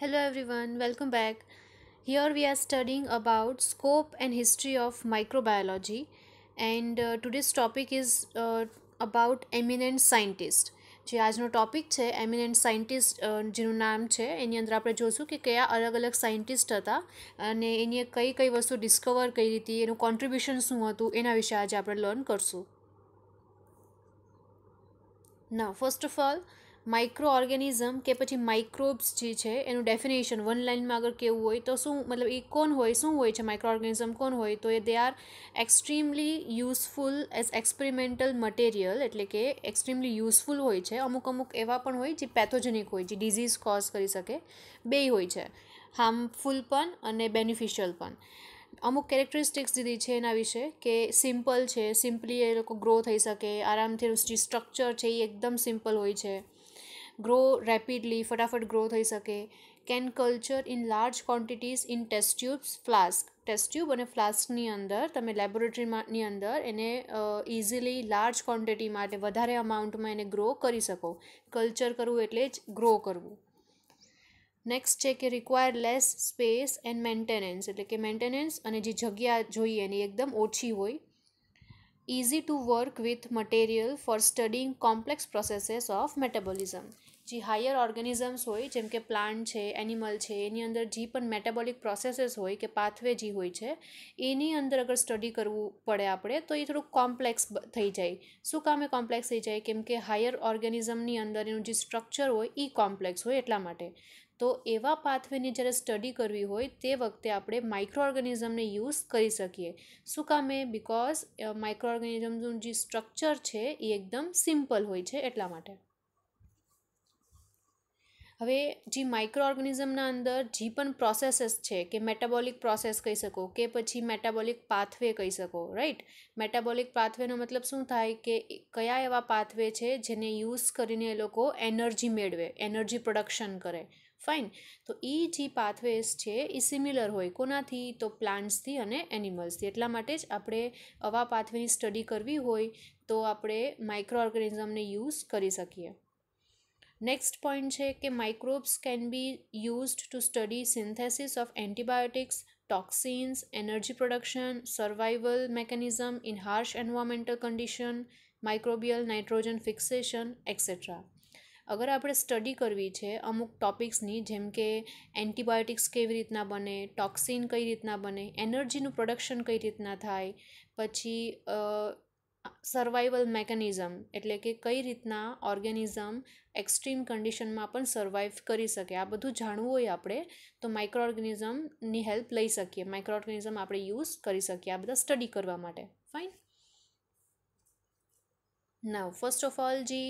Hello everyone, welcome back. Here we are studying about scope and history of microbiology and uh, today's topic is uh, about eminent scientist. જે આજનો topic છે એમિનેન્ટ scientist જેનું નામ છે એની અંદર આપણે જોશું કે કયા અલગ અલગ સાયન્ટિસ્ટ હતા અને એની કઈ કઈ વસ્તુ ડિસ્કવર કરી હતી એનું કોન્ટ્રીબ્યુશન શું હતું એના વિશે આજે આપણે લર્ન કરશું ના first of all microorganism કે પછી માઇક્રોબ્સ જે છે એનું ડેફિનેશન વન લાઇનમાં આગળ કેવું હોય તો શું મતલબ એ કોણ હોય શું હોય છે માઇક્રો ઓર્ગેનિઝમ કોણ હોય તો એ they are extremely useful as experimental material એટલે કે એક્સ્ટ્રીમલી યુઝફુલ હોય છે અમુક અમુક એવા પણ હોય જે પેથોજેનિક હોય જે ડિઝીઝ કોઝ કરી શકે બેય હોય છે હાર્મફુલ પણ અને બેનિફિશિયલ પણ અમુક કેરેક્ટરિસ્ટિક્સ દીધી છે એના વિશે કે સિમ્પલ છે સિમ્પલી એ લોકો ગ્રો થઈ શકે આરામથી એનું સ્ટ્રક્ચર છે એ એકદમ સિમ્પલ હોય છે ગ્રો રેપિડલી ફટાફટ ગ્રો થઈ શકે can culture in large quantities in test flask test અને ફ્લાસ્કની અંદર તમે લેબોરેટરીમાંની અંદર એને ઇઝીલી લાર્જ ક્વોન્ટિટી માટે વધારે અમાઉન્ટમાં એને ગ્રો કરી શકો કલ્ચર કરવું એટલે જ ગ્રો કરવું નેક્સ્ટ છે કે require less space and maintenance એટલે કે મેન્ટેનન્સ અને જે જગ્યા જોઈએ એની એકદમ ઓછી હોય easy to work with material for studying complex processes of metabolism જે હાયર ઓર્ગેનિઝમ્સ હોય જેમ કે પ્લાન્ટ છે એનિમલ છે એની અંદર જે પણ મેટાબોલિક પ્રોસેસીસ હોય કે પાથવે જે હોય છે એની અંદર અગર સ્ટડી કરવું પડે આપણે તો એ થોડુંક કોમ્પ્લેક્સ થઈ જાય શું કામે કોમ્પ્લેક્સ થઈ જાય કેમ કે હાયર ઓર્ગેનિઝમની અંદર એનું જે સ્ટ્રક્ચર હોય એ કોમ્પ્લેક્સ હોય એટલા માટે તો એવા પાથવેની જ્યારે સ્ટડી કરવી હોય તે વખતે આપણે માઇક્રો ઓર્ગેનિઝમને યુઝ કરી શકીએ શું કામે બિકોઝ માઇક્રો ઓર્ગેનિઝમનું જે સ્ટ્રક્ચર છે એ એકદમ સિમ્પલ હોય છે એટલા માટે હવે જે માઇક્રો ઓર્ગેનિઝમના અંદર જે પણ પ્રોસેસીસ છે કે મેટાબોલિક પ્રોસેસ કહી શકો કે પછી મેટાબોલિક પાથવે કહી શકો રાઈટ મેટાબોલિક પાથવેનો મતલબ શું થાય કે કયા એવા પાથવે છે જેને યુઝ કરીને એ લોકો એનર્જી મેળવે એનર્જી પ્રોડક્શન કરે ફાઇન તો એ જે પાથવેઝ છે એ સિમિલર હોય કોનાથી તો પ્લાન્ટ્સથી અને એનિમલ્સથી એટલા માટે જ આપણે આવા પાથવેની સ્ટડી કરવી હોય તો આપણે માઇક્રો ઓર્ગેનિઝમને યુઝ કરી શકીએ નેક્સ્ટ પોઈન્ટ છે કે microbes can be used to study synthesis of antibiotics toxins energy production survival mechanism in harsh environmental condition microbial nitrogen fixation etcetera અગર આપણે સ્ટડી કરવી છે અમુક ટોપિક્સની જેમ કે એન્ટીબાયોટિક્સ કેવી રીતના બને ટોક્સિન કઈ રીતના બને એનર્જીનું પ્રોડક્શન કઈ રીતના થાય પછી સર્વાઇવલ મેકેનિઝમ એટલે કે કઈ રીતના ઓર્ગેનિઝમ એક્સ્ટ્રીમ કન્ડિશનમાં પણ સર્વાઈવ કરી શકે આ બધું જાણવું હોય આપણે તો માઇક્રો ઓર્ગેનિઝમની હેલ્પ લઈ શકીએ માઇક્રો ઓર્ગેનિઝમ આપણે યુઝ કરી શકીએ આ બધા સ્ટડી કરવા માટે ફાઇન ના ફર્સ્ટ ઓફ ઓલ જે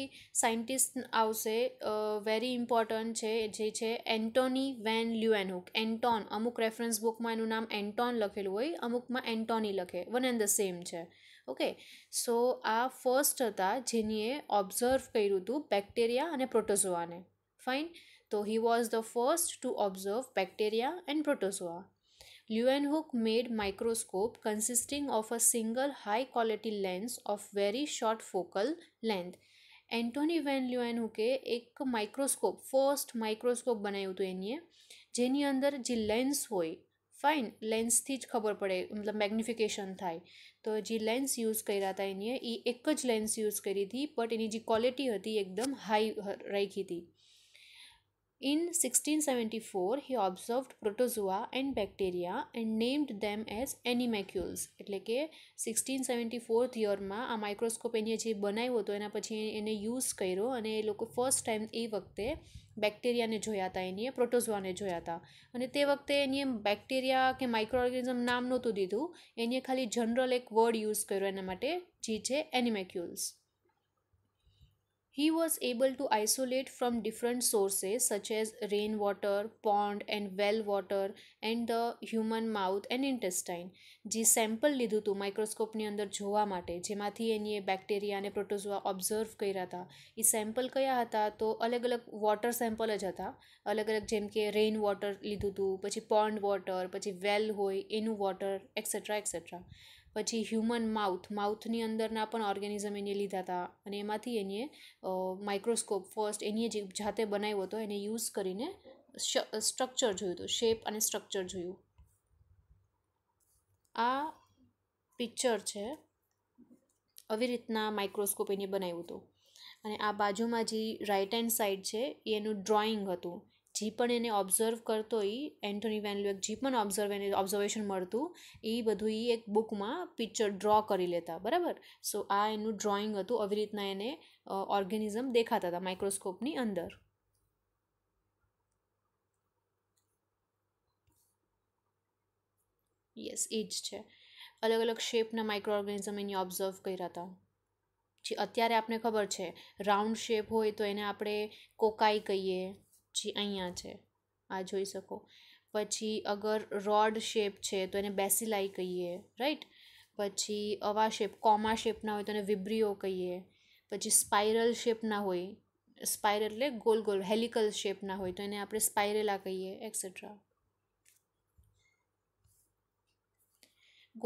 સાયન્ટિસ્ટ આવશે વેરી ઇમ્પોર્ટન્ટ છે જે છે એન્ટોની વેન લ્યુએનહુક એન્ટોન અમુક રેફરન્સ બુકમાં એનું નામ એન્ટોન લખેલું હોય અમુકમાં એન્ટોની લખે વન એન્ડ ધ સેમ છે ઓકે સો આ ફર્સ્ટ હતા જેનીએ ઓબ્ઝર્વ કર્યું હતું બેક્ટેરિયા અને પ્રોટોઝોઆને ફાઇન તો he was the first to observe bacteria and protozoa Leeuwenhoek made microscope consisting of a single high quality lens of very short focal length Antony van લ્યુએનહુકે એક microscope first microscope બનાવ્યું હતું એનીએ જેની અંદર જે લેન્સ હોય fine લેન્સથી જ ખબર પડે મતલબ મેગ્નિફિકેશન થાય તો જે લેન્સ યુઝ કર્યા હતા એની એ એક જ લેન્સ યુઝ કરી હતી બટ એની જે ક્વોલિટી હતી એકદમ હાઈ રાખી હતી In 1674, he observed protozoa and bacteria and named them as animalcules એટલે કે સિક્સટીન સેવન્ટી ફોર્થ યરમાં આ માઇક્રોસ્કોપ એને જે બનાવ્યો હતો એના પછી એને યુઝ કર્યો અને એ લોકો ફર્સ્ટ ટાઈમ એ વખતે બેક્ટેરિયાને જોયા હતા એની પ્રોટોઝોઆને જોયા હતા અને તે વખતે એની એમ બેક્ટેરિયા કે માઇક્રો ઓર્ગેનિઝમ નામ નહોતું દીધું એની ખાલી જનરલ એક વર્ડ યુઝ કર્યો એના માટે જે છે animalcules He was able to isolate from different sources such as rainwater, pond and well water and the human mouth and intestine. જે સેમ્પલ લીધું હતું માઇક્રોસ્કોપની અંદર જોવા માટે જેમાંથી એની એ બેક્ટેરિયા અને પ્રોટોઝોઆ ઓબ્ઝર્વ કર્યા હતા એ સેમ્પલ કયા હતા તો અલગ અલગ વોટર સેમ્પલ જ હતા અલગ અલગ જેમ કે રેઇન વોટર લીધું હતું પછી પોન્ડ વોટર પછી વેલ હોય એનું વોટર એક્સેટ્રા એક્સેટ્રા પછી હ્યુમન માઉથ માઉથની અંદરના પણ ઓર્ગેનિઝમ એને લીધા હતા અને એમાંથી એને માઇક્રોસ્કોપ ફર્સ્ટ એની જે જાતે બનાવ્યો હતો એને યુઝ કરીને સ્ટ્રક્ચર જોયું હતું શેપ અને સ્ટ્રક્ચર જોયું આ પિક્ચર છે આવી રીતના માઇક્રોસ્કોપ એને બનાવ્યું હતું અને આ બાજુમાં જે રાઇટ હેન્ડ સાઈડ છે એનું ડ્રોઈંગ હતું જે પણ એને ઓબ્ઝર્વ કરતો એ એન્થોની વેનલ્યુએક જે પણ ઓબ્ઝર્વ એને ઓબ્ઝર્વેશન મળતું એ બધું એ એક બુકમાં પિક્ચર ડ્રો કરી લેતા બરાબર સો આ એનું ડ્રોઈંગ હતું આવી રીતના એને ઓર્ગેનિઝમ દેખાતા હતા માઇક્રોસ્કોપની અંદર યસ એ જ છે અલગ અલગ શેપના માઇક્રો ઓર્ગેનિઝમ એની ઓબ્ઝર્વ કર્યા હતા જે અત્યારે આપણે ખબર છે રાઉન્ડ શેપ હોય તો એને આપણે કોકાઈ કહીએ જે અહીંયા છે આ જોઈ શકો પછી અગર રોડ શેપ છે તો એને બેસીલાઈ કહીએ રાઈટ પછી અવા શેપ કોમા શેપના હોય તો એને વિબ્રીઓ કહીએ પછી સ્પાઇરલ શેપના હોય સ્પાઇરલ એટલે ગોલ ગોલ હેલિકલ શેપના હોય તો એને આપણે સ્પાઇરેલા કહીએ etcetera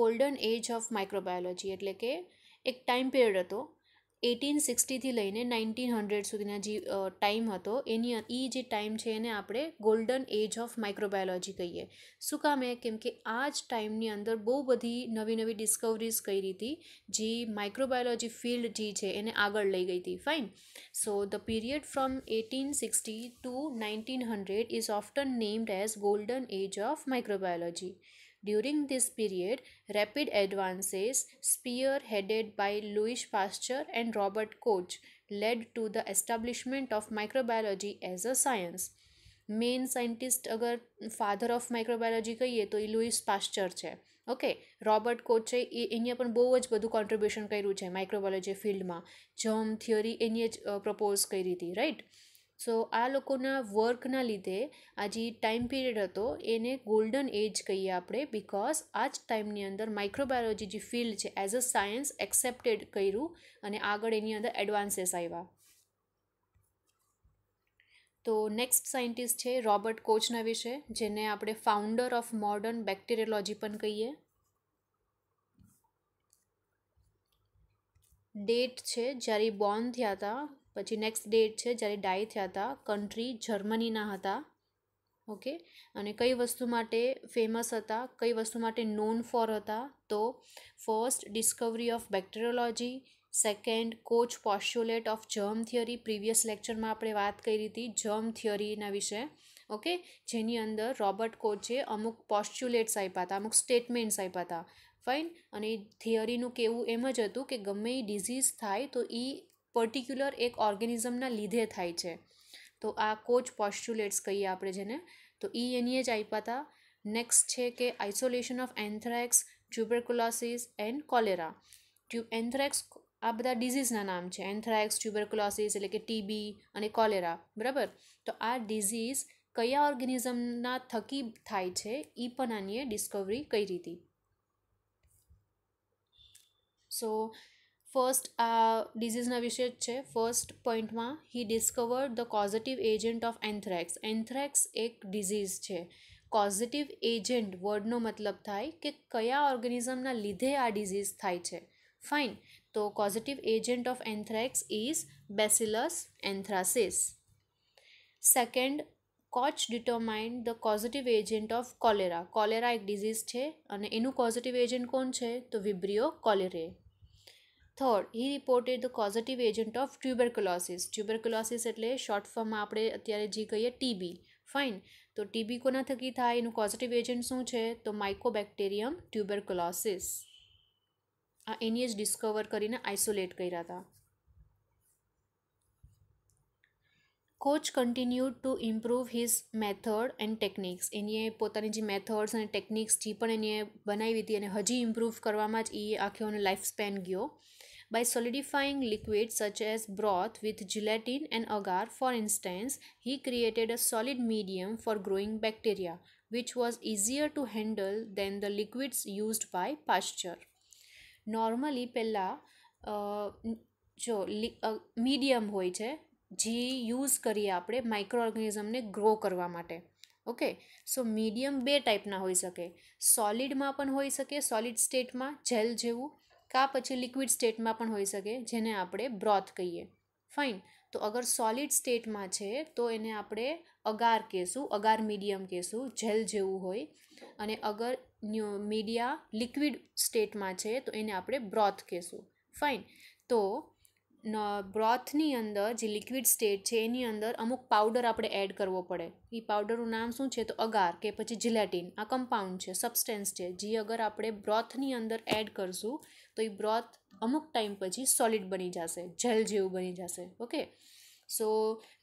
golden age of microbiology એટલે કે એક ટાઈમ પીરિયડ હતો એટીન સિક્સટીથી લઈને નાઇન્ટીન હંડ્રેડ સુધીના જે ટાઈમ હતો એની એ જે ટાઈમ છે એને આપણે ગોલ્ડન એજ ઓફ માઇક્રોબાયોલોજી કહીએ શું કામ એ કેમ કે આ જ ટાઈમની અંદર બહુ બધી નવી નવી ડિસ્કવરીઝ કરી હતી જે માઇક્રોબાયોલોજી ફિલ્ડ જે છે એને આગળ લઈ ગઈ હતી fine so the period from eighteen sixty to nineteen hundred is often named as golden age of microbiology During this period, rapid advances, spearheaded by Louis Pasteur and Robert Koch, led to the establishment of microbiology as a science. Main scientist અગર father of microbiology કહીએ તો એ Louis પાસ્ચર છે okay Robert coach છે એ એની પણ બહુ જ બધું contribution કર્યું છે માઇક્રોબાયોલોજી ફિલ્ડમાં જર્મ થિયરી એની જ પ્રપોઝ કરી હતી રાઈટ સો આ લોકોના વર્કના લીધે આ જે ટાઈમ પીરિયડ હતો એને ગોલ્ડન એજ કહીએ આપણે બિકોઝ આ જ ટાઈમની અંદર માઇક્રોબાયોલોજી જે ફિલ્ડ છે એઝ અ સાયન્સ એક્સેપ્ટેડ કર્યું અને આગળ એની અંદર એડવાન્સીસ આવ્યા તો નેક્સ્ટ સાયન્ટિસ્ટ છે રોબર્ટ કોચના વિશે જેને આપણે ફાઉન્ડર ઓફ મોર્ડન બેક્ટેરિયોલોજી પણ કહીએ ડેટ છે જ્યારે બોર્ન થયા હતા પછી નેક્સ્ટ ડેટ છે જ્યારે ડાય થયા હતા કન્ટ્રી જર્મનીના હતા ઓકે અને કઈ વસ્તુ માટે ફેમસ હતા કઈ વસ્તુ માટે નોન ફોર હતા તો first discovery of bacteriology second Koch postulate of germ theory previous લેક્ચરમાં આપણે વાત કરી હતી જર્મ થિયરીના વિશે ઓકે જેની અંદર રોબર્ટ કોચે અમુક પોસ્ટ્યુલેટ્સ આપ્યા હતા અમુક સ્ટેટમેન્ટ્સ આપ્યા હતા ફાઇન અને થિયરીનું કેવું એમ જ હતું કે ગમે એ ડિઝીઝ થાય તો એ પર્ટિક્યુલર એક ઓર્ગેનિઝમના લીધે થાય છે તો આ કોચ પોસ્ચ્યુલેટ્સ કહીએ આપણે જેને તો એ એનીએ જ આપ્યા હતા નેક્સ્ટ છે કે isolation of anthrax tuberculosis and cholera tube anthrax આ બધા ડિઝીઝના નામ છે એન્થ્રેક્સ ટ્યુબરક્યુલોસિસ એટલે કે ટીબી અને કોલેરા બરાબર તો આ ડિઝીઝ કયા ઓર્ગેનિઝમના થકી થાય છે એ પણ આની ડિસ્કવરી કરી હતી સો ફર્સ્ટ આ ડિઝીઝના વિશે જ છે ફર્સ્ટ પોઈન્ટમાં he discovered the causative agent of anthrax anthrax એક ડિઝીઝ છે કોઝિટિવ એજન્ટ વર્ડનો મતલબ થાય કે કયા ઓર્ગેનિઝમના લીધે આ ડિઝીઝ થાય છે ફાઇન તો causative agent of anthrax is Bacillus anthracis second Koch determined the causative agent of cholera cholera એક ડિઝીઝ છે અને એનું કોઝિટિવ એજન્ટ કોણ છે તો Vibrio cholerae third he reported the causative agent of tuberculosis tuberculosis એટલે short ફોર્મમાં આપણે અત્યારે જે કહીએ ટીબી ફાઇન તો ટીબી કોના થકી થાય એનું કોઝિટિવ એજન્ટ શું છે તો માઇકોબેક્ટેરિયમ ટ્યુબરક્યુલોસિસ આ એની જ ડિસ્કવર કરીને આઇસોલેટ કર્યા હતા Koch continue to improve his method and techniques એની પોતાની જે મેથડ્સ અને ટેકનિક્સ જે પણ એની બનાવી હતી અને હજી ઇમ્પ્રૂવ કરવામાં જ એ આખી લાઈફ સ્પેન ગયો by solidifying liquids such as broth with gelatin and agar, for instance, he created a solid medium for growing bacteria, which was easier to handle than the liquids used by Pasteur. Normally પહેલાં જો medium હોય છે જે use કરીએ આપણે micro ઓર્ગેનિઝમને grow કરવા માટે ઓકે સો મીડિયમ બે ટાઈપના હોઈ શકે સોલિડમાં પણ હોઈ શકે સોલિડ સ્ટેટમાં જેલ જેવું કાં પછી લિક્વિડ સ્ટેટમાં પણ હોઈ શકે જેને આપણે બ્રોથ કહીએ ફાઇન તો અગર સોલિડ સ્ટેટમાં છે તો એને આપણે અગાર કહેશું અગાર મીડિયમ કહેશું જેલ જેવું હોય અને અગર મીડિયા લિક્વિડ સ્ટેટમાં છે તો એને આપણે બ્રોથ કહેશું ફાઇન તો બ્રોથની અંદર જે લિક્વિડ સ્ટેટ છે એની અંદર અમુક પાવડર આપણે એડ કરવો પડે એ પાવડરનું નામ શું છે તો અગાર કે પછી જિલેટિન આ કમ્પાઉન્ડ છે સબસ્ટેન્સ છે જે અગર આપણે બ્રોથની અંદર એડ કરશું તો એ બ્રોથ અમુક ટાઈમ પછી સોલિડ બની જશે જેલ જેવું બની જશે ઓકે સો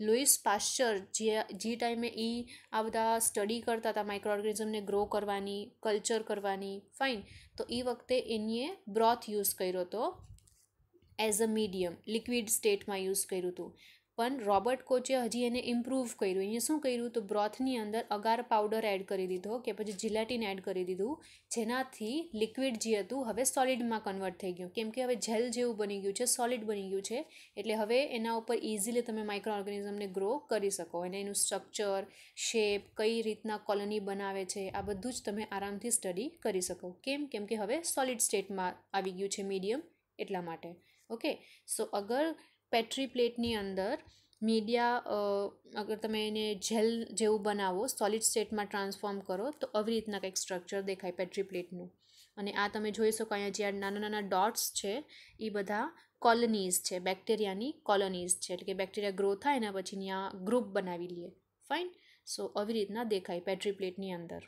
લુઈસ પાશ્ચર જે જે ટાઈમે એ આ બધા સ્ટડી કરતા હતા માઇક્રો ઓર્ગેનિઝમને ગ્રો કરવાની કલ્ચર કરવાની ફાઇન તો એ વખતે એનીએ બ્રોથ યુઝ કર્યો હતો એઝ અ મીડિયમ લિક્વિડ સ્ટેટમાં યુઝ કર્યું હતું પણ રોબર્ટ કોચે હજી એને ઇમ્પ્રૂવ કર્યું અહીંયા શું કર્યું તો બ્રોથની અંદર અગાર પાવડર એડ કરી દીધો કે પછી જિલેટિન એડ કરી દીધું જેનાથી લિક્વિડ જે હતું હવે સોલિડમાં કન્વર્ટ થઈ ગયું કેમ કે હવે જેલ જેવું બની ગયું છે સોલિડ બની ગયું છે એટલે હવે એના ઉપર ઇઝીલી તમે માઇક્રો ઓર્ગેનિઝમને ગ્રો કરી શકો અને એનું સ્ટ્રક્ચર શેપ કઈ રીતના કોલોની બનાવે છે આ બધું જ તમે આરામથી સ્ટડી કરી શકો કેમ કેમ કે હવે સોલિડ સ્ટેટમાં આવી ગયું છે મીડિયમ એટલા માટે ઓકે સો અગર પેટ્રી પ્લેટની અંદર મીડિયા અગર તમે એને જેલ જેવું બનાવો સોલિડ સ્ટેટમાં ટ્રાન્સફોર્મ કરો તો આવી રીતના કંઈક સ્ટ્રક્ચર દેખાય પેટ્રી પ્લેટનું અને આ તમે જોઈ શકો અહીંયા જે આ નાના નાના ડોટ્સ છે એ બધા કોલોનીઝ છે બેક્ટેરિયાની કોલોનીઝ છે એટલે કે બેક્ટેરિયા ગ્રો થાય એના પછી ત્યાં ગ્રુપ બનાવી લઈએ ફાઇન સો આવી રીતના દેખાય પેટ્રી પ્લેટની અંદર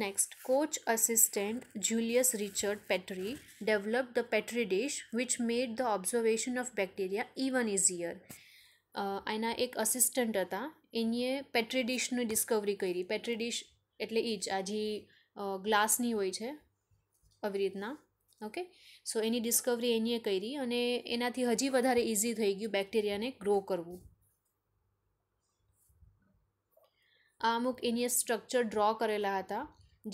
Next, coach assistant Julius Richard Petri developed the Petri dish, which made the observation of bacteria even easier. એના uh, એક અસિસ્ટન્ટ હતા એનીએ પેટ્રી ડિશની ડિસ્કવરી કરી પેટ્રી ડિશ એટલે એ જ આ જે ગ્લાસની હોય છે આવી રીતના ઓકે સો એની ડિસ્કવરી એનીએ કરી અને એનાથી હજી વધારે ઇઝી થઈ ગયું બેક્ટેરિયાને ગ્રો કરવું આ અમુક એનીએ સ્ટ્રક્ચર ડ્રો કરેલા હતા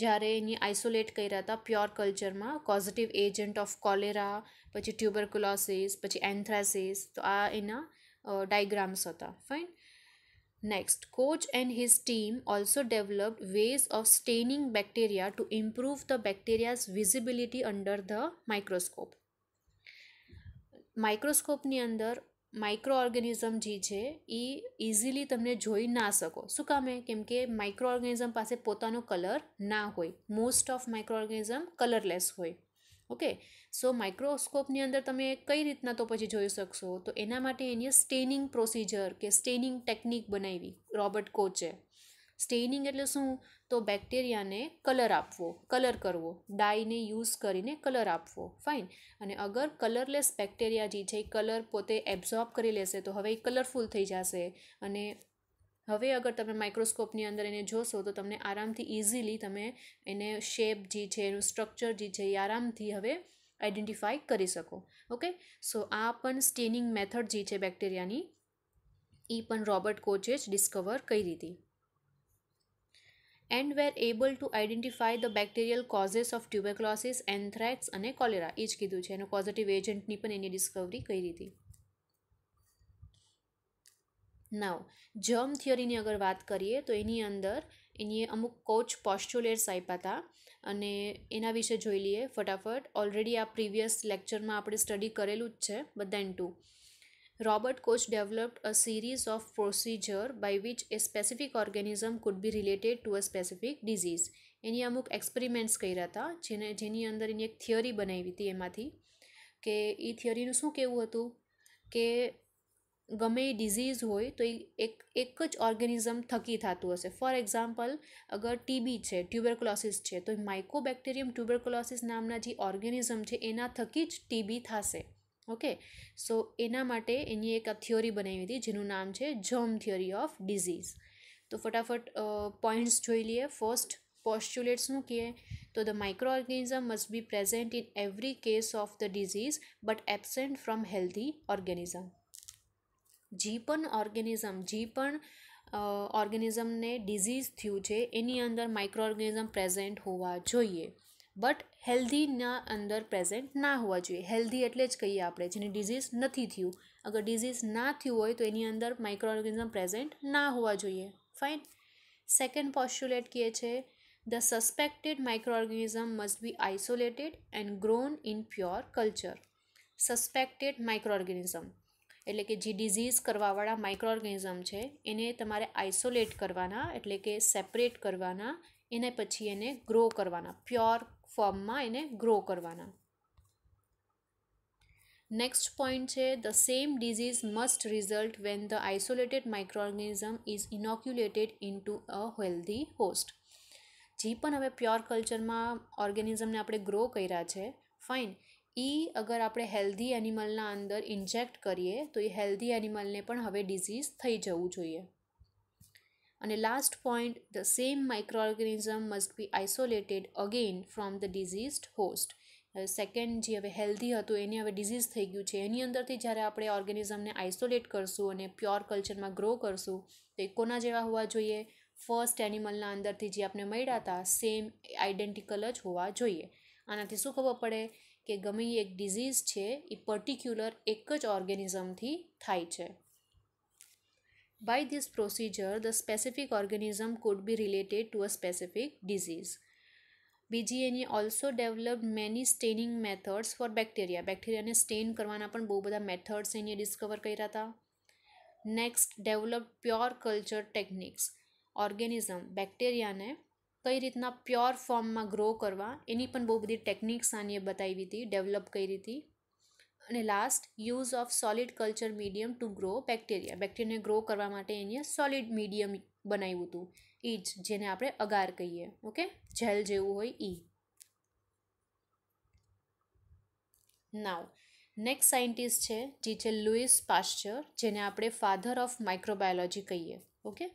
જ્યારે એની આઇસોલેટ કર્યા હતા પ્યોર કલ્ચરમાં પોઝિટિવ એજન્ટ ઓફ કોલેરા પછી ટ્યુબરક્યુલોસિસ પછી એન્થ્રાસિસ તો આ એના ડાયગ્રામ્સ હતા fine next Koch and his team also developed ways of staining bacteria to improve the bacteria's visibility under the microscope માઇક્રોસ્કોપની અંદર માઇક્રો ઓર્ગેનિઝમ જે છે એ ઇઝીલી તમને જોઈ ના શકો શું કામે કેમ કે માઇક્રો ઓર્ગેનિઝમ પાસે પોતાનો કલર ના હોય most of microorganism colourless હોય ઓકે સો માઇક્રોસ્કોપની અંદર તમે કઈ રીતના તો પછી જોઈ શકશો તો એના માટે એની સ્ટેનિંગ પ્રોસિજર કે સ્ટેનિંગ ટેકનિક બનાવી રોબર્ટ કોચે સ્ટેનિંગ એટલે શું તો બેક્ટેરિયાને કલર આપવો કલર કરવો ડાયને યુઝ કરીને કલર આપવો ફાઇન અને અગર કલરલેસ બેક્ટેરિયા જે છે એ કલર પોતે એબ્ઝોર્બ કરી લેશે તો હવે એ કલરફુલ થઈ જશે અને હવે અગર તમે માઇક્રોસ્કોપની અંદર એને જોશો તો તમને આરામથી ઇઝીલી તમે એને શેપ જે છે એનું સ્ટ્રક્ચર જે છે એ આરામથી હવે આઈડેન્ટિફાઈ કરી શકો ઓકે સો આ પણ સ્ટેનિંગ મેથડ જે છે બેક્ટેરિયાની એ પણ રોબર્ટ કોચે જ ડિસ્કવર કરી હતી and were able to identify the bacterial causes of tuberculosis anthrax અને કોલેરા એ જ કીધું છે એનું પોઝિટિવ એજન્ટની પણ એની ડિસ્કવરી કરી હતી નાવ જર્મ થિયરીની અગર વાત કરીએ તો એની અંદર એની અમુક કોચ પોસ્ચ્યુલેર્સ આપ્યા હતા અને એના વિશે જોઈ લઈએ ફટાફટ ઓલરેડી આ પ્રીવિયસ લેક્ચરમાં આપણે સ્ટડી કરેલું જ છે બધા in to Robert Koch developed a series of procedure by which a specific organism could be related to a specific disease એની અમુક એક્સપેરિમેન્ટ્સ કર્યા હતા જેને જેની અંદર એની એક થિયરી બનાવી હતી એમાંથી કે એ થિયરીનું શું કહેવું હતું કે ગમે એ ડિઝીઝ હોય તો એ એક એક જ ઓર્ગેનિઝમ થકી થતું હશે ફોર એક્ઝામ્પલ અગર ટીબી છે ટ્યુબરક્લોસિસ છે તો માઇકોબેક્ટેરિયમ ટ્યુબરક્લોસિસ નામના જે ઓર્ગેનિઝમ છે એના થકી જ ટીબી થશે ઓકે સો એના માટે એની એક થિયોરી બનાવી હતી જેનું નામ છે જર્મ થિયોરી ઓફ ડિઝીઝ તો ફટાફટ પોઈન્ટ્સ જોઈ લઈએ ફર્સ્ટ પોસ્ચ્યુલેટ્સનું કહે તો the microorganism must be present in every case of the disease but absent from healthy organism જે પણ ઓર્ગેનિઝમ જે પણ ઓર્ગેનિઝમને ડિઝીઝ થયું છે એની અંદર માઇક્રો ઓર્ગેનિઝમ પ્રેઝન્ટ હોવા જોઈએ બટ હેલ્ધીના અંદર પ્રેઝન્ટ ના હોવા જોઈએ હેલ્ધી એટલે જ કહીએ આપણે જેને ડિઝીઝ નથી થયું અગર ડિઝીઝ ના થયું હોય તો એની અંદર માઇક્રો ઓર્ગેનિઝમ પ્રેઝન્ટ ના હોવા જોઈએ ફાઇન સેકન્ડ પોસ્ટ્યુલેટ કહે છે the suspected microorganism must be isolated and grown in pure culture suspected microorganism એટલે કે જે ડિઝીઝ કરવાવાળા માઇક્રો ઓર્ગેનિઝમ છે એને તમારે આઇસોલેટ કરવાના એટલે કે સેપરેટ કરવાના એને પછી એને ગ્રો કરવાના પ્યોર ફોર્મમાં એને ગ્રો કરવાના નેક્સ્ટ પોઈન્ટ છે the same disease must result when the isolated microorganism is inoculated into a healthy host જે પણ હવે પ્યોર કલ્ચરમાં ઓર્ગેનિઝમને આપણે ગ્રો કર્યા છે ફાઇન એ અગર આપણે હેલ્ધી એનિમલના અંદર ઇન્જેક્ટ કરીએ તો એ હેલ્ધી એનિમલને પણ હવે ડિઝીઝ થઈ જવું જોઈએ અને last point the same microorganism must be isolated again from the diseased host second જે હવે હેલ્ધી હતું એની હવે ડિઝીઝ થઈ ગયું છે એની અંદરથી જ્યારે આપણે ઓર્ગેનિઝમને આઇસોલેટ કરશું અને પ્યોર કલ્ચરમાં ગ્રો કરશું તો એ કોના જેવા હોવા જોઈએ ફર્સ્ટ એનિમલના અંદરથી જે આપણે મળ્યા હતા સેમ આઇડેન્ટિકલ જ હોવા જોઈએ આનાથી શું ખબર પડે કે ગમે એક ડિઝીઝ છે એ પર્ટિક્યુલર એક જ ઓર્ગેનિઝમથી થાય છે By this procedure, the specific organism could be related to a specific disease. બીજીએની also developed many staining methods for bacteria બેક્ટેરિયાને સ્ટેન કરવાના પણ બહુ બધા મેથડ્સ એની ડિસ્કવર કર્યા હતા next develop pure culture techniques organism બેક્ટેરિયાને કઈ રીતના પ્યોર ફોર્મમાં ગ્રો કરવા એની પણ બહુ બધી ટેકનિક્સ આની બતાવી હતી ડેવલપ કરી હતી અને last use of solid culture medium to grow bacteria બેક્ટેરિયાને ગ્રો કરવા માટે એને સોલિડ મીડિયમ બનાવ્યું હતું એ જ જેને આપણે અગાર કહીએ ઓકે જેલ જેવું હોય એ નાવ નેક્સ્ટ સાયન્ટિસ્ટ છે જે છે લુઈસ પાસ્ચર જેને આપણે ફાધર ઓફ માઇક્રોબાયોલોજી કહીએ ઓકે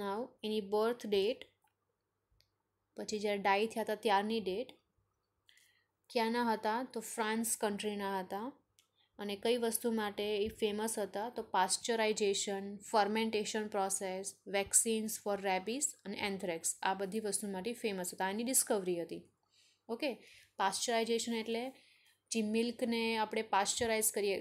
નાવ એની બર્થ ડેટ પછી જ્યારે ડાય થયા હતા ત્યારની ડેટ ક્યાંના હતા તો ફ્રાન્સ કન્ટ્રીના હતા અને કઈ વસ્તુ માટે એ ફેમસ હતા તો pasteurisation fermentation process vaccines for rabies અને એન્થ્રેક્સ આ બધી વસ્તુ માટે ફેમસ હતા એની ડિસ્કવરી હતી ઓકે પાસ્ચરાઇઝેશન એટલે જે મિલ્કને આપણે પાસ્ચરાઇઝ કરીએ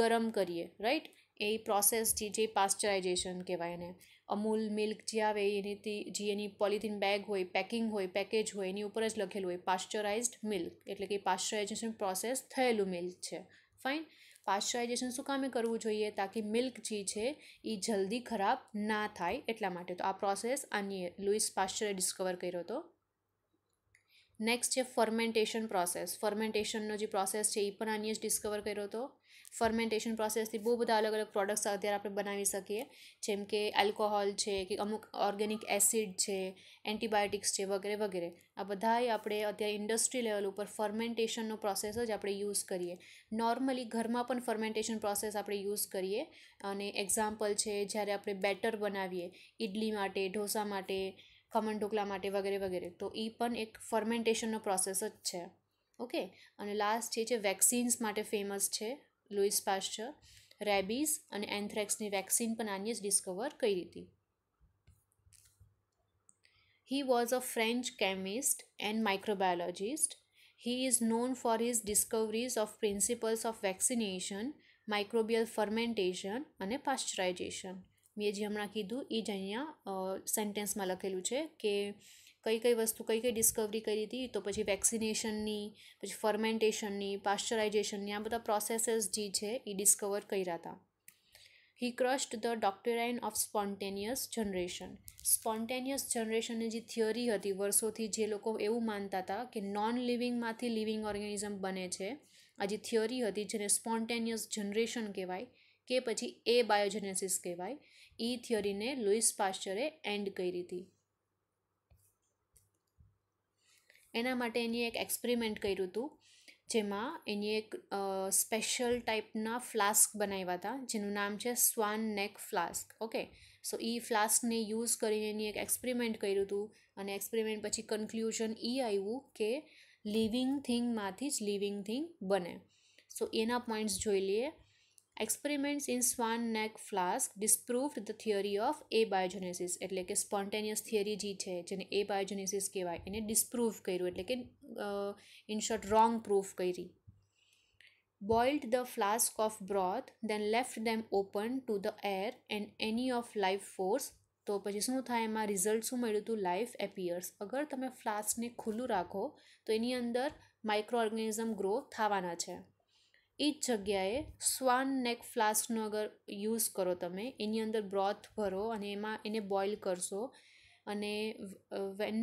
ગરમ કરીએ રાઈટ એ પ્રોસેસ જે જે પાસ્ચરાઇઝેશન કહેવાય એને અમૂલ મિલ્ક જે આવે એની જે એની પોલિથીન બેગ હોય પેકિંગ હોય પેકેજ હોય એની ઉપર જ લખેલું હોય પાશ્ચરાઇઝ્ડ મિલ્ક એટલે કે પાશ્ચરાઇઝેશન પ્રોસેસ થયેલું મિલ્ક છે ફાઇન પાશ્ચરાઇઝેશન શું કામે કરવું જોઈએ તાકી મિલ્ક જે છે એ જલ્દી ખરાબ ના થાય એટલા માટે તો આ પ્રોસેસ આની લુઈસ પાશ્ચરે ડિસ્કવર કર્યો હતો નેક્સ્ટ છે ફર્મેન્ટેશન પ્રોસેસ ફર્મેન્ટેશનનો જે પ્રોસેસ છે એ પણ આની જ ડિસ્કવર કર્યો હતો ફર્મેન્ટેશન પ્રોસેસથી બહુ બધા અલગ અલગ પ્રોડક્ટ્સ અત્યારે આપણે બનાવી શકીએ જેમ કે આલ્કોહોલ છે કે અમુક ઓર્ગેનિક એસિડ છે એન્ટીબાયોટિક્સ છે વગેરે વગેરે આ બધાએ આપણે અત્યારે ઇન્ડસ્ટ્રી લેવલ ઉપર ફર્મેન્ટેશનનો પ્રોસેસ જ આપણે યુઝ કરીએ નોર્મલી ઘરમાં પણ ફર્મેન્ટેશન પ્રોસેસ આપણે યુઝ કરીએ અને એક્ઝામ્પલ છે જ્યારે આપણે બેટર બનાવીએ ઇડલી માટે ઢોસા માટે ખમણ ઢોકળા માટે વગેરે વગેરે તો એ પણ એક ફર્મેન્ટેશનનો પ્રોસેસ જ છે ઓકે અને લાસ્ટ જે છે વેક્સિન્સ માટે ફેમસ છે લુઈસ પાશ્ચર રેબીઝ અને એન્થ્રેક્સની વેક્સિન પણ આને જ ડિસ્કવર કરી હતી He was a French chemist and microbiologist. He is known for his discoveries of principles of vaccination, microbial fermentation અને pasteurization મેં જે હમણાં કીધું એ જ અહીંયા સેન્ટેન્સમાં લખેલું છે કે કઈ કઈ વસ્તુ કઈ કઈ ડિસ્કવરી કરી હતી તો પછી વેક્સિનેશનની પછી ફર્મેન્ટેશનની પાશ્ચરાઇઝેશનની આ બધા પ્રોસેસીસ જે છે એ ડિસ્કવર કર્યા હતા he crushed the doctrine of spontaneous generation spontaneous જનરેશનની જે થિયરી હતી વર્ષોથી જે લોકો એવું માનતા હતા કે નોન લિવિંગમાંથી લિવિંગ ઓર્ગેનિઝમ બને છે આ જે થિયરી હતી જેને સ્પોન્ટેનિયસ જનરેશન કહેવાય કે પછી એ બાયોજેનેસિસ કહેવાય એ થિયરીને લુઈસ પાસ્ચરે એન્ડ કરી હતી એના માટે એની એક એક્સપેરિમેન્ટ કર્યું હતું જેમાં એની એક સ્પેશિયલ ટાઈપના ફ્લાસ્ક બનાવ્યા હતા જેનું નામ છે swan neck flask okay so એ ફ્લાસ્કને યુઝ કરીને એની એક એક્સપેરિમેન્ટ કર્યું હતું અને એક્સપેરિમેન્ટ પછી કન્ક્લુઝન એ આવ્યું કે લિવિંગ થિંગમાંથી જ લિવિંગ થિંગ બને સો એના પોઈન્ટ્સ જોઈ લઈએ experiments in swan neck flask disproved the theory of abiogenesis એટલે કે સ્પોન્ટેનિયસ થિયરી જે છે જેને એ બાયોજેનેસિસ કહેવાય એને ડિસ્પ્રૂવ કર્યું એટલે કે ઇન શોર્ટ રોંગ પ્રૂફ કરી boiled the flask of broth then left them open to the air and any of life force તો પછી શું થાય એમાં રિઝલ્ટ શું મળ્યું હતું લાઈફ એપિયર્સ અગર તમે ફ્લાસ્કને ખુલ્લું રાખો તો એની અંદર માઇક્રો ઓર્ગેનિઝમ ગ્રો થવાના છે એ જ જગ્યાએ સ્વાન નેક ફ્લાસ્કનો અગર યુઝ કરો તમે એની અંદર બ્રોથ ભરો અને એમાં એને બોઇલ કરશો અને when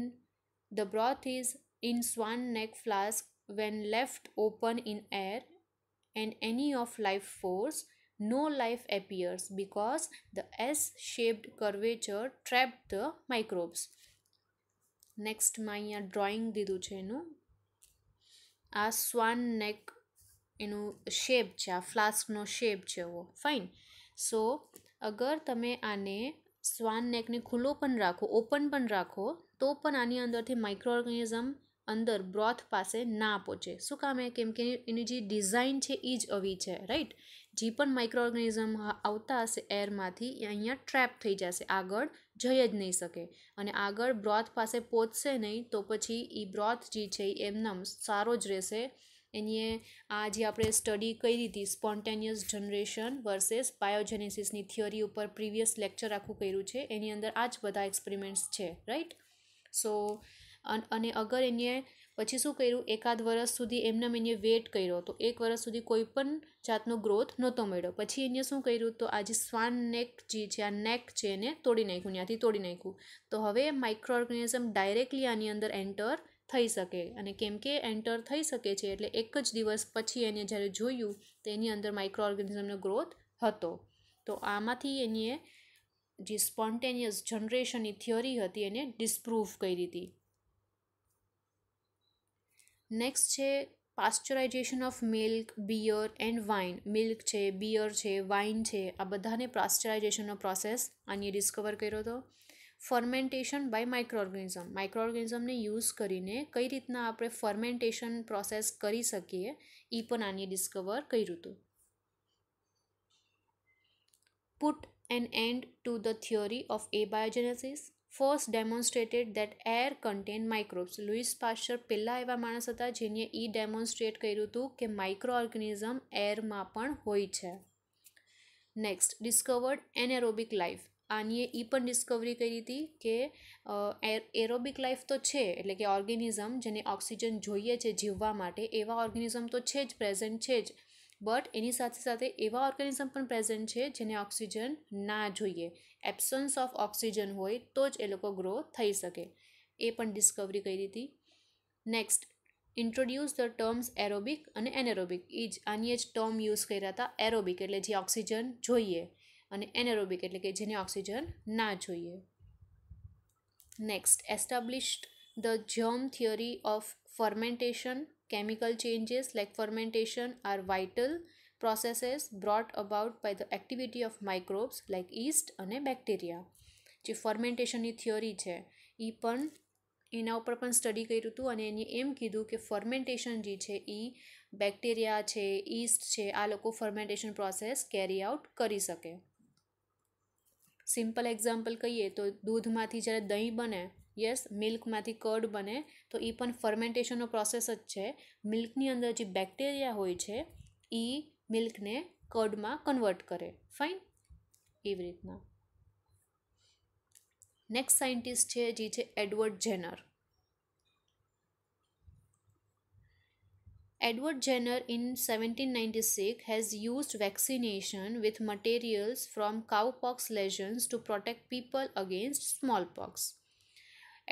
the broth is in swan neck flask when left open in air and any of life force no life appears because the S shaped curvature trap the microbes. નેક્સ્ટમાં અહીંયા ડ્રોઈંગ દીધું છે એનું આ સ્વાન નેક એનું શેપ છે આ ફ્લાસ્કનો શેપ છે જેવો ફાઇન સો અગર તમે આને શ્વાન નેકને ખુલ્લો પણ રાખો ઓપન પણ રાખો તો પણ આની અંદરથી માઇક્રો ઓર્ગેનિઝમ અંદર બ્રોથ પાસે ના પહોંચે શું કામ એ કેમ કે એની જે ડિઝાઇન છે એ જ અવી છે રાઈટ જે પણ માઇક્રો ઓર્ગેનિઝમ આવતા હશે એરમાંથી એ અહીંયા ટ્રેપ થઈ જશે આગળ જઈ જ નહીં શકે અને આગળ બ્રોથ પાસે પહોંચશે નહીં તો પછી એ બ્રોથ જે છે એ એમનામ સારો જ રહેશે એની આ જે આપણે સ્ટડી કરી હતી સ્પોન્ટેનિયસ જનરેશન વર્સેસ બાયોજેનેસિસની થિયરી ઉપર પ્રીવિયસ લેક્ચર આખું કર્યું છે એની અંદર આ જ બધા એક્સપેરિમેન્ટ્સ છે રાઈટ સો અને અગર એને પછી શું કર્યું એકાદ વર્ષ સુધી એમને એને વેટ કર્યો તો એક વર્ષ સુધી કોઈ પણ જાતનો ગ્રોથ નહોતો મળ્યો પછી એને શું કર્યું તો આ જે સ્વાન નેક જે છે આ નેક છે એને તોડી નાખ્યું ત્યાંથી તોડી નાખ્યું તો હવે માઇક્રો ઓર્ગેનિઝમ ડાયરેક્ટલી આની અંદર એન્ટર થઈ શકે અને કેમ કે એન્ટર થઈ શકે છે એટલે એક જ દિવસ પછી એને જ્યારે જોયું તો એની અંદર માઇક્રો ઓર્ગેનિઝમનો ગ્રોથ હતો તો આમાંથી એની જે સ્પોન્ટેનિયસ જનરેશનની થિયરી હતી એને ડિસ્પ્રૂવ કરી હતી નેક્સ્ટ છે pasteurisation of milk beer and wine milk છે બિયર છે વાઇન છે આ બધાને પાસ્ચરાઇઝેશનનો પ્રોસેસ આની ડિસ્કવર કર્યો હતો ફર્મેન્ટેશન બાય માઇક્રોઓર્ગેનિઝમ માઇક્રોઓર્ગેનિઝમને યુઝ કરીને કઈ રીતના આપણે ફર્મેન્ટેશન પ્રોસેસ કરી શકીએ એ પણ આની ડિસ્કવર કર્યું હતું put an end to the theory of abiogenesis first demonstrated that air contain microbes Louis Pasteur પહેલાં એવા માણસ હતા જેને એ ડેમોન્સ્ટ્રેટ કર્યું હતું કે માઇક્રો એરમાં પણ હોય છે નેક્સ્ટ ડિસ્કવર્ડ એનેરોબિક લાઈફ આનીએ એ પણ ડિસ્કવરી કરી હતી કે એરોબિક લાઈફ તો છે એટલે કે ઓર્ગેનિઝમ જેને ઓક્સિજન જોઈએ છે જીવવા માટે એવા ઓર્ગેનિઝમ તો છે જ પ્રેઝન્ટ છે જ બટ એની સાથે સાથે એવા ઓર્ગેનિઝમ પણ પ્રેઝન્ટ છે જેને ઓક્સિજન ના જોઈએ એબ્સન્સ ઓફ ઓક્સિજન હોય તો જ એ લોકો ગ્રો થઈ શકે એ પણ ડિસ્કવરી કરી હતી next introduce the terms aerobic અને એનેરોબિક એ જ આની જ ટર્મ યુઝ કર્યા હતા એરોબિક એટલે જે ઓક્સિજન જોઈએ અને એનેરોબિક એટલે કે જેને ઓક્સિજન ના જોઈએ next established the germ theory of fermentation chemical changes like fermentation are vital processes brought about by the activity of microbes like yeast અને બેક્ટેરિયા જે ફર્મેન્ટેશનની થિયરી છે એ પણ એના ઉપર પણ સ્ટડી કર્યું હતું અને એને એમ કીધું કે ફર્મેન્ટેશન જે છે એ બેક્ટેરિયા છે ઈસ્ટ છે આ લોકો ફર્મેન્ટેશન પ્રોસેસ કેરી આઉટ કરી શકે સિમ્પલ એક્ઝામ્પલ કહીએ તો દૂધમાંથી જ્યારે દહીં બને યસ મિલ્કમાંથી કર્ડ બને તો એ પણ ફર્મેન્ટેશનનો પ્રોસેસ જ છે મિલ્કની અંદર જે બેક્ટેરિયા હોય છે એ મિલ્કને કર્ડમાં કન્વર્ટ કરે ફાઇન એવી રીતના નેક્સ્ટ સાયન્ટિસ્ટ છે જે છે Edward Jenner Edward Jenner in 1796 has used vaccination with materials from cowpox lesions to protect people against smallpox.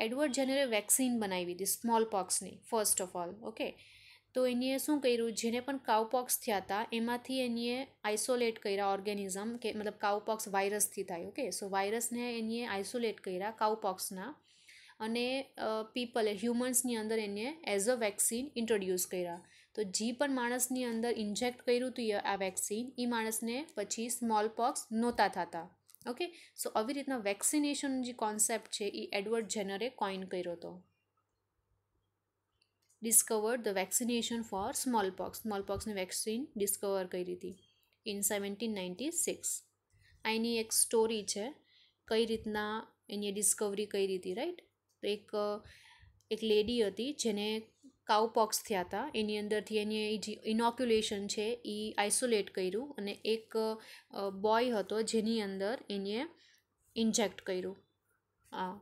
Edward જેનરે વેક્સિન બનાવી હતી સ્મોલપોક્સની ફર્સ્ટ ઓફ ઓલ ઓકે તો એનીએ શું કર્યું જેને પણ કાઉપોક્સ થયા હતા એમાંથી એનીએ આઇસોલેટ કર્યા ઓર્ગેનિઝમ કે મતલબ કાઉપોક્સ વાયરસથી થાય ઓકે સો વાયરસને એનીએ આઇસોલેટ કર્યા કાઉપોક્સના અને પીપલે હ્યુમન્સની અંદર એને એઝ અ વેક્સિન ઇન્ટ્રોડ્યુસ કર્યા તો જે પણ માણસની અંદર ઇન્જેક્ટ કર્યું હતું આ વેક્સિન એ માણસને પછી સ્મોલ પોક્સ નહોતા થતા ઓકે સો આવી રીતના વેક્સિનેશન જે કોન્સેપ્ટ છે એ એડવર્ડ જેનરે કોઈન કર્યો હતો discovered the vaccination for smallpox small પોક્સની વેક્સિન ડિસ્કવર કરી હતી ઇન સેવન્ટીન નાઇન્ટી સિક્સ એની એક સ્ટોરી છે કઈ રીતના એની ડિસ્કવરી કરી હતી રાઈટ તો એક એક લેડી હતી જેને કાઉપોક્સ થયા હતા એની અંદરથી એની જે ઇનોક્યુલેશન છે એ આઇસોલેટ કર્યું અને એક બોય હતો જેની અંદર એને ઇન્જેક્ટ કર્યું હા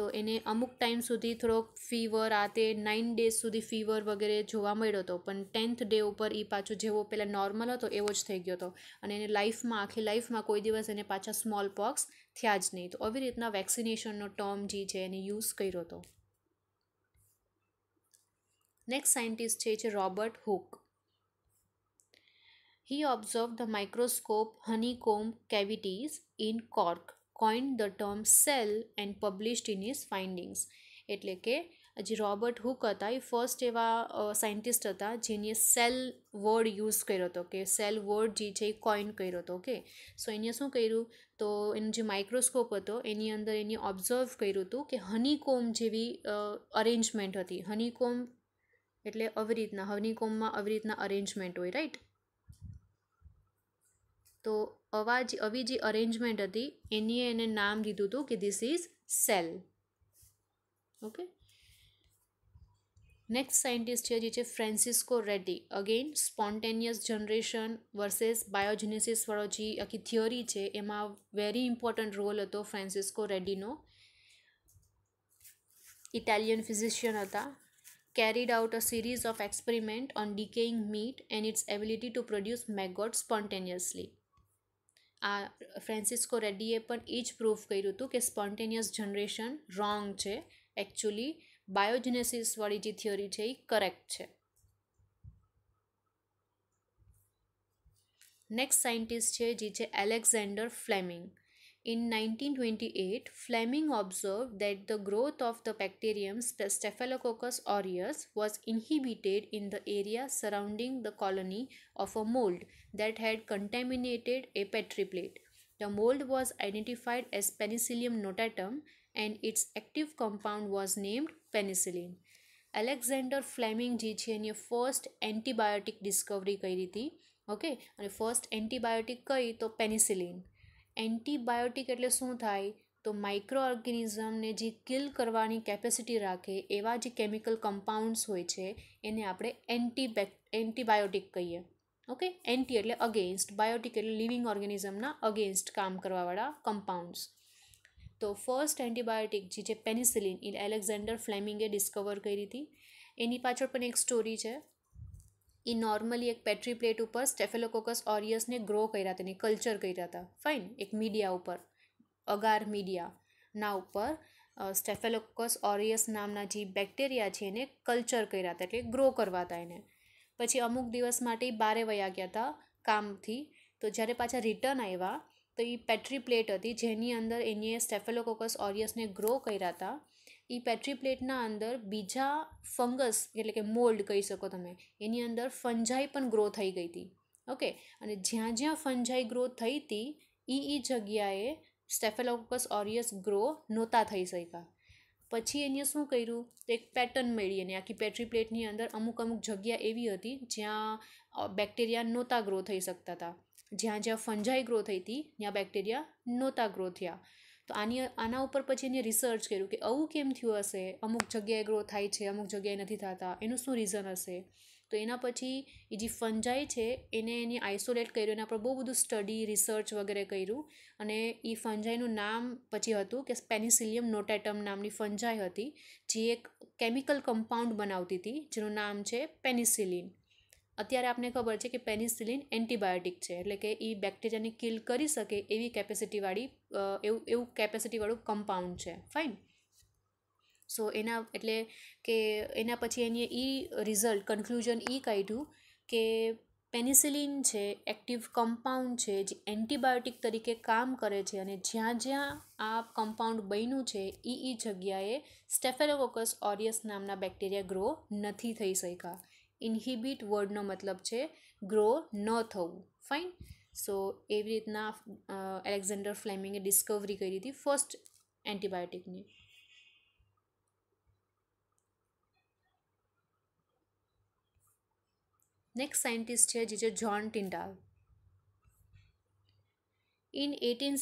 તો એને અમુક ટાઈમ સુધી થોડોક ફીવર આ તે નાઇન ડેઝ સુધી ફીવર વગેરે જોવા મળ્યો હતો પણ ટેન્થ ડે ઉપર એ પાછો જેવો પહેલાં નોર્મલ હતો એવો જ થઈ ગયો હતો અને એને લાઈફમાં આખી લાઈફમાં કોઈ દિવસ એને પાછા સ્મોલ પોક્સ થયા જ નહીં તો આવી રીતના વેક્સિનેશનનો ટર્મ જે છે એને યુઝ કર્યો હતો નેક્સ્ટ સાયન્ટિસ્ટ છે જે Robert Hooke he observe the microscope honeycomb cavities in cork coined the term cell and published in his findings એટલે કે જે રોબર્ટ હુક હતા એ ફર્સ્ટ એવા સાયન્ટિસ્ટ હતા જેને સેલ વર્ડ યુઝ કર્યો હતો કે સેલ વર્ડ જે છે એ કોઇન કર્યો હતો ઓકે સો એને શું કર્યું તો એનું જે માઇક્રોસ્કોપ હતો એની અંદર એને ઓબ્ઝર્વ કર્યું હતું કે હનીકોમ જેવી અરેન્જમેન્ટ હતી હનીકોમ એટલે આવી રીતના હનીકોમમાં આવી રીતના અરેન્જમેન્ટ હોય રાઈટ તો અવા જે આવી જે અરેન્જમેન્ટ હતી એની એને નામ દીધું હતું કે this is cell okay next scientist છે જે છે Francesco Redi again spontaneous generation versus બાયોજેનેસિસવાળો જે આખી થિયરી છે એમાં વેરી ઇમ્પોર્ટન્ટ રોલ હતો ફ્રાન્સિસ્કો રેડ્ડીનો ઇટાલિયન ફિઝિશિયન હતા carried out a series of experiments on decaying meat and its ability to produce maggot spontaneously આ ફ્રાન્સિસ્કો રેડ્ડીએ પણ એ જ પ્રૂફ કર્યું હતું કે સ્પોન્ટેનિયસ જનરેશન રોંગ છે એકચ્યુઅલી બાયોજેનેસિસવાળી જે થિયરી છે એ કરેક્ટ છે નેક્સ્ટ સાયન્ટિસ્ટ છે જે છે Alexander Fleming In 1928, Fleming observed that the growth of the bacterium Staphylococcus aureus was inhibited in the area surrounding the colony of a mold that had contaminated a petri plate. The mold was identified as Penicillium notatum and its active compound was named penicillin. Alexander Fleming જે છે એની first antibiotic Discovery કરી હતી okay અને first antibiotic કઈ તો penicillin antibiotic એટલે શું થાય તો માઇક્રો ઓર્ગેનિઝમને જે કિલ કરવાની કેપેસિટી રાખે એવા જે કેમિકલ કમ્પાઉન્ડ્સ હોય છે એને આપણે એન્ટીબેક એન્ટીબાયોટિક કહીએ ઓકે એન્ટી એટલે અગેન્સ્ટ બાયોટિક એટલે લિવિંગ ઓર્ગેનિઝમના અગેન્સ્ટ કામ કરવાવાળા કમ્પાઉન્ડ્સ તો ફર્સ્ટ એન્ટીબાયોટિક જે છે પેનિસિલિન એ એલેક્ઝાન્ડર ફ્લેમિંગે ડિસ્કવર કરી હતી એની પાછળ પણ એક સ્ટોરી છે એ નોર્મલી એક પેટ્રી પ્લેટ ઉપર સ્ટેફેલોકોકસ ઓરિયસને ગ્રો કર્યા તેને કલ્ચર કર્યા હતા ફાઇન એક મીડિયા ઉપર અગાર મીડિયાના ઉપર સ્ટેફેલોકોકસ ઓરિયસ નામના જે બેક્ટેરિયા છે એને કલ્ચર કર્યા હતા એટલે ગ્રો કરવા હતા એને પછી અમુક દિવસ માટે બારે વયા ગયા હતા કામથી તો જ્યારે પાછા રિટર્ન આવ્યા તો એ પેટ્રી પ્લેટ હતી જેની અંદર એની સ્ટેફેલોકોકસ ઓરિયસને ગ્રો કર્યા હતા એ પેટ્રી પ્લેટના અંદર બીજા ફંગસ એટલે કે મોલ્ડ કહી શકો તમે એની અંદર ફંજાઈ પણ ગ્રો થઈ ગઈ હતી ઓકે અને જ્યાં જ્યાં ફંજાઈ ગ્રો થઈ હતી એ એ જગ્યાએ સ્ટેફેલોકોકસ ઓરિયસ ગ્રો નહોતા થઈ શક્યા પછી એને શું કર્યું તો એક પેટર્ન મળી અને આખી પેટ્રી પ્લેટની અંદર અમુક અમુક જગ્યા એવી હતી જ્યાં બેક્ટેરિયા નહોતા ગ્રો થઈ શકતા હતા જ્યાં જ્યાં ફંજાઈ ગ્રો થઈ હતી ત્યાં બેક્ટેરિયા નહોતા ગ્રો થયા તો આની આના ઉપર પછી એને રિસર્ચ કર્યું કે આવું કેમ થયું હશે અમુક જગ્યાએ ગ્રો થાય છે અમુક જગ્યાએ નથી થતા એનું શું રીઝન હશે તો એના પછી એ જે ફંજાઈ છે એને એની આઇસોલેટ કર્યું એના પર બહુ બધું સ્ટડી રિસર્ચ વગેરે કર્યું અને એ ફંજાઈનું નામ પછી હતું કે પેનિસિલિયમ નોટેટમ નામની ફંજાઈ હતી જે એક કેમિકલ કમ્પાઉન્ડ બનાવતી હતી જેનું નામ છે પેનિસિલિન અત્યારે આપને ખબર છે કે પેનિસિલિન એન્ટીબાયોટિક છે એટલે કે એ બેક્ટેરિયાને કિલ કરી શકે એવી કેપેસિટીવાળી એવું એવું કેપેસિટીવાળું કમ્પાઉન્ડ છે ફાઇન સો એના એટલે કે એના પછી એની એ રિઝલ્ટ કન્ક્લુઝન એ કાઢ્યું કે પેનિસિલિન છે એક્ટિવ કમ્પાઉન્ડ છે જે એન્ટીબાયોટિક તરીકે કામ કરે છે અને જ્યાં જ્યાં આ કમ્પાઉન્ડ બન્યું છે એ એ જગ્યાએ સ્ટેફેલોકોકસ ઓરિયસ નામના બેક્ટેરિયા ગ્રો નથી થઈ શક્યા ઇન્હિબિટ વર્ડનો મતલબ છે ગ્રો ન થવું ફાઇન સો એવી રીતના એલેક્ઝાન્ડર ફ્લેમિંગે ડિસ્કવરી કરી હતી ફર્સ્ટ એન્ટીબાયોટિકની નેક્સ્ટ સાયન્ટિસ્ટ છે જે છે John Tyndall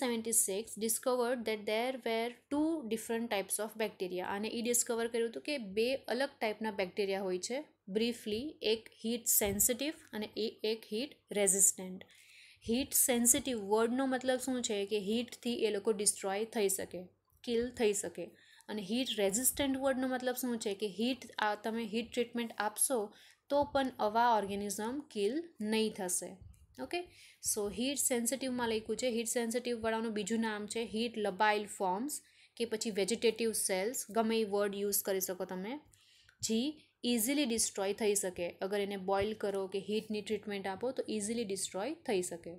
seventy six discovered that there were two different types of bacteria અને એ ડિસ્કવર કર્યું હતું કે બે અલગ ટાઈપના બેક્ટેરિયા હોય છે બ્રીફલી એક હીટ સેન્સિટિવ અને એ એક હીટ રેઝિસ્ટન્ટ હીટ સેન્સિટિવ વર્ડનો મતલબ શું છે કે હીટથી એ લોકો ડિસ્ટ્રોય થઈ શકે કિલ થઈ શકે અને હીટ રેઝિસ્ટન્ટ વર્ડનો મતલબ શું છે કે હીટ આ તમે હીટ ટ્રીટમેન્ટ આપશો તો પણ અવા ઓર્ગેનિઝમ કિલ નહીં થશે ઓકે સો હીટ સેન્સિટિવમાં લખ્યું છે હીટ સેન્સિટિવ વાળાનું બીજું નામ છે હીટ લબાઇલ ફોર્મ્સ કે પછી વેજીટેટિવ સેલ્સ ગમે એ વર્ડ યુઝ કરી શકો તમે જી ઇઝીલી ડિસ્ટ્રોય થઈ શકે અગર એને બોઇલ કરો કે હીટની ટ્રીટમેન્ટ આપો તો ઇઝીલી ડિસ્ટ્રોય થઈ શકે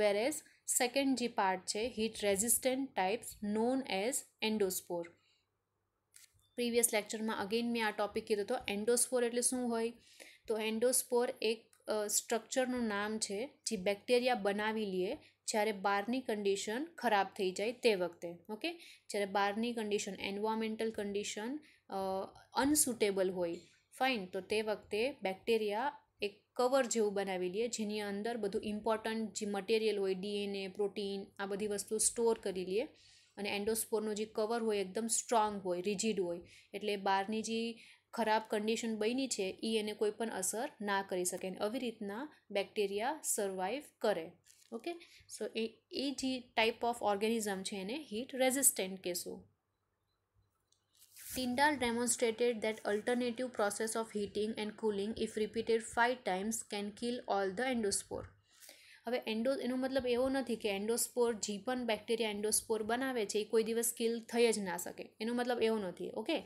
વેર એઝ સેકન્ડ જે પાર્ટ છે heat resistant types known as endospore previous લેક્ચરમાં અગેન મેં આ ટોપિક કીધો હતો એન્ડોસ્પોર એટલે શું હોય તો એન્ડોસ્પોર એક સ્ટ્રક્ચરનું નામ છે જે બેક્ટેરિયા બનાવી લે જ્યારે બહારની કન્ડિશન ખરાબ થઈ જાય તે વખતે ઓકે જ્યારે બહારની કન્ડિશન એન્વાયરમેન્ટલ કન્ડિશન અનસુટેબલ હોય ફાઇન તો તે વખતે બેક્ટેરિયા એક કવર જેવું બનાવી લઈએ જેની અંદર બધું ઇમ્પોર્ટન્ટ જે મટીરિયલ હોય ડીએનએ પ્રોટીન આ બધી વસ્તુ સ્ટોર કરી લઈએ અને એન્ડોસ્પોરનો જે કવર હોય એકદમ સ્ટ્રોંગ હોય રિજિડ હોય એટલે બહારની જે ખરાબ કન્ડિશન બની છે એ એને કોઈ પણ અસર ના કરી શકે આવી રીતના બેક્ટેરિયા સર્વાઈવ કરે ઓકે સો એ એ જે ટાઈપ ઓફ ઓર્ગેનિઝમ છે એને હીટ રેઝિસ્ટન્ટ કહેશું Tyndall demonstrated that alternative process of heating and cooling if repeated 5 times can kill all the endospore હવે એન્ડો એનો મતલબ એવો નથી કે એન્ડોસ્પોર જે પણ બેક્ટેરિયા એન્ડોસ્પોર બનાવે છે એ કોઈ દિવસ કિલ થઈ જ ના શકે એનો મતલબ એવો નથી ઓકે